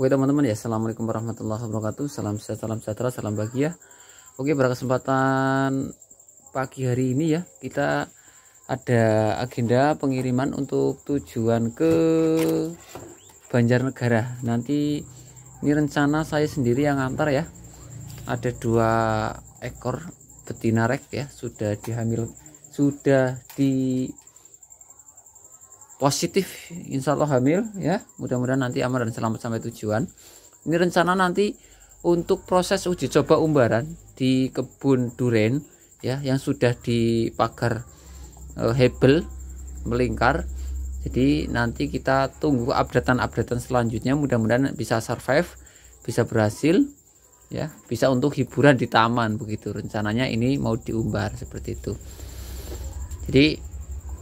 Oke teman-teman ya Assalamualaikum warahmatullahi wabarakatuh Salam sejahtera, salam sejahtera, salam bahagia Oke pada kesempatan pagi hari ini ya Kita ada agenda pengiriman untuk tujuan ke Banjarnegara Nanti ini rencana saya sendiri yang antar ya Ada dua ekor betina rek ya Sudah dihamil Sudah di positif insya Allah hamil ya mudah-mudahan nanti aman dan selamat sampai tujuan ini rencana nanti untuk proses uji coba umbaran di kebun duren ya yang sudah dipagar eh, hebel melingkar jadi nanti kita tunggu updatean-updatean selanjutnya mudah-mudahan bisa survive bisa berhasil ya bisa untuk hiburan di taman begitu rencananya ini mau diumbar seperti itu jadi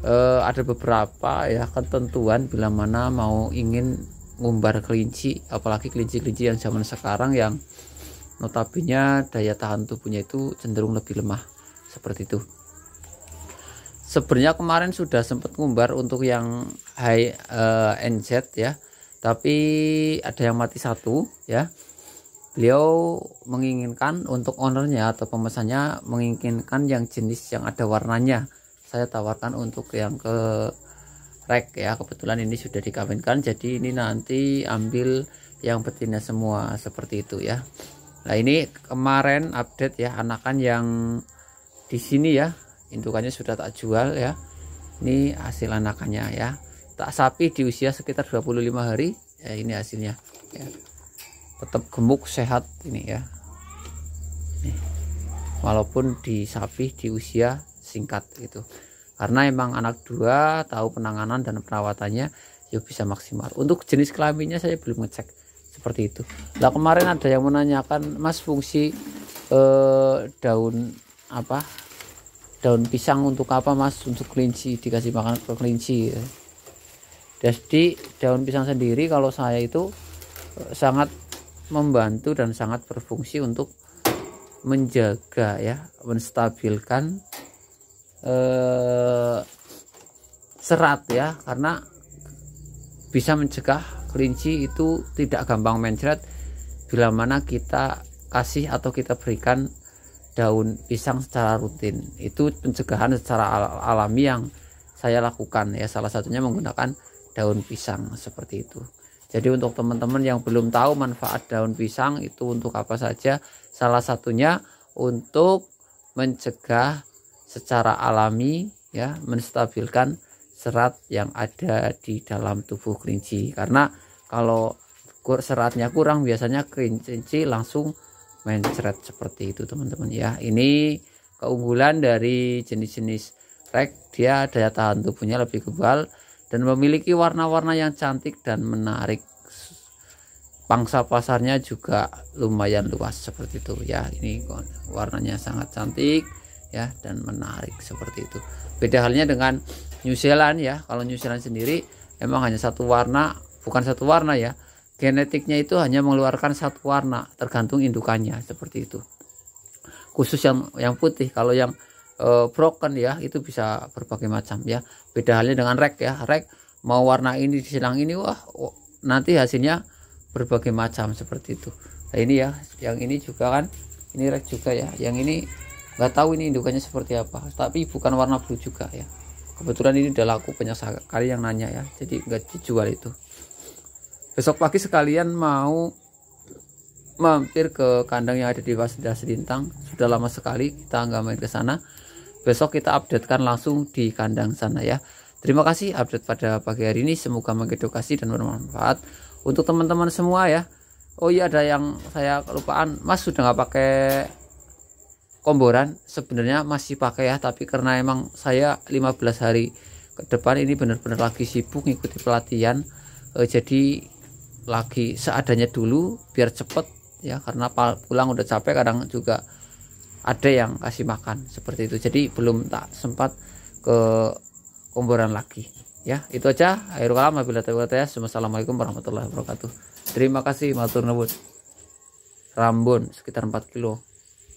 eh, ada beberapa ya ketentuan bila mana mau ingin ngumbar kelinci apalagi kelinci-kelinci yang zaman sekarang yang notabene daya tahan tubuhnya itu cenderung lebih lemah seperti itu sebenarnya kemarin sudah sempat ngumbar untuk yang high uh, eh, NZ ya tapi ada yang mati satu ya beliau menginginkan untuk ownernya atau pemesannya menginginkan yang jenis yang ada warnanya saya tawarkan untuk yang ke rek ya kebetulan ini sudah dikawinkan jadi ini nanti ambil yang betina semua seperti itu ya nah ini kemarin update ya anakan yang di sini ya indukannya sudah tak jual ya ini hasil anakannya ya tak sapi di usia sekitar 25 hari ya, ini hasilnya ya. tetap gemuk sehat ini ya walaupun di sapi di usia singkat gitu karena emang anak dua tahu penanganan dan perawatannya ya bisa maksimal untuk jenis kelaminnya saya belum ngecek seperti itu lah kemarin ada yang menanyakan mas fungsi eh, daun apa daun pisang untuk apa mas untuk kelinci dikasih makan ke kelinci ya. jadi daun pisang sendiri kalau saya itu eh, sangat membantu dan sangat berfungsi untuk menjaga ya menstabilkan eh, serat ya karena bisa mencegah kelinci itu tidak gampang mencret bila mana kita kasih atau kita berikan daun pisang secara rutin itu pencegahan secara al alami yang saya lakukan ya salah satunya menggunakan daun pisang seperti itu jadi untuk teman-teman yang belum tahu manfaat daun pisang itu untuk apa saja salah satunya untuk mencegah secara alami ya menstabilkan serat yang ada di dalam tubuh kelinci karena kalau seratnya kurang biasanya kelinci langsung mencret seperti itu teman-teman ya ini keunggulan dari jenis-jenis rek dia daya tahan tubuhnya lebih kebal dan memiliki warna-warna yang cantik dan menarik pangsa pasarnya juga lumayan luas seperti itu ya ini warnanya sangat cantik ya dan menarik seperti itu. Beda halnya dengan New Zealand ya. Kalau New Zealand sendiri emang hanya satu warna, bukan satu warna ya. Genetiknya itu hanya mengeluarkan satu warna tergantung indukannya seperti itu. Khusus yang yang putih. Kalau yang e, broken ya itu bisa berbagai macam ya. Beda halnya dengan rek ya. Rek mau warna ini disilang ini wah oh, nanti hasilnya berbagai macam seperti itu. Nah ini ya, yang ini juga kan, ini rek juga ya. Yang ini nggak tahu ini indukannya seperti apa tapi bukan warna blue juga ya kebetulan ini udah laku banyak sekali yang nanya ya jadi nggak dijual itu besok pagi sekalian mau mampir ke kandang yang ada di Wasda Selintang sudah lama sekali kita nggak main ke sana besok kita updatekan langsung di kandang sana ya terima kasih update pada pagi hari ini semoga mengedukasi dan bermanfaat untuk teman-teman semua ya oh iya ada yang saya kelupaan mas sudah nggak pakai komboran sebenarnya masih pakai ya tapi karena emang saya 15 hari ke depan ini benar-benar lagi sibuk ngikuti pelatihan e, jadi lagi seadanya dulu biar cepet ya karena pulang udah capek kadang juga ada yang kasih makan seperti itu jadi belum tak sempat ke komboran lagi ya itu aja akhir kalam apabila Assalamualaikum warahmatullahi wabarakatuh terima kasih matur nuwun Rambun sekitar 4 kilo